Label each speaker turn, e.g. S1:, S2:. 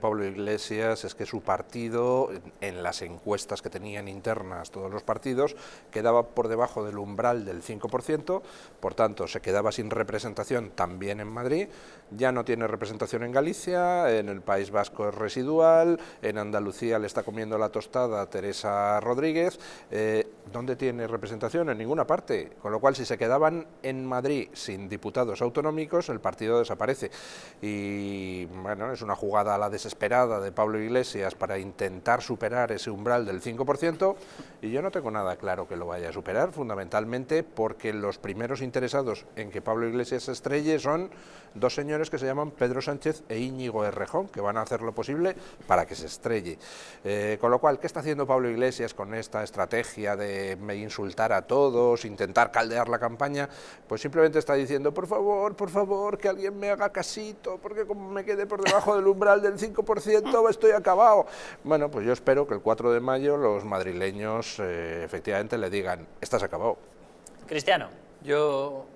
S1: Pablo Iglesias es que su partido, en las encuestas que tenían internas todos los partidos, quedaba por debajo del umbral del 5%, por tanto se quedaba sin representación también en Madrid, ya no tiene representación en Galicia, en el País Vasco es residual, en Andalucía le está comiendo la tostada a Teresa Rodríguez, eh, ¿dónde tiene representación? En ninguna parte, con lo cual si se quedaban en Madrid sin diputados autonómicos, el partido desaparece. Y bueno, es una jugada a desesperada de Pablo Iglesias para intentar superar ese umbral del 5%, y yo no tengo nada claro que lo vaya a superar, fundamentalmente porque los primeros interesados en que Pablo Iglesias se estrelle son dos señores que se llaman Pedro Sánchez e Íñigo Errejón, que van a hacer lo posible para que se estrelle. Eh, con lo cual, ¿qué está haciendo Pablo Iglesias con esta estrategia de insultar a todos, intentar caldear la campaña? Pues simplemente está diciendo, por favor, por favor, que alguien me haga casito, porque como me quede por debajo del umbral del 5%, 5%, estoy acabado. Bueno, pues yo espero que el 4 de mayo los madrileños eh, efectivamente le digan, estás acabado. Cristiano. Yo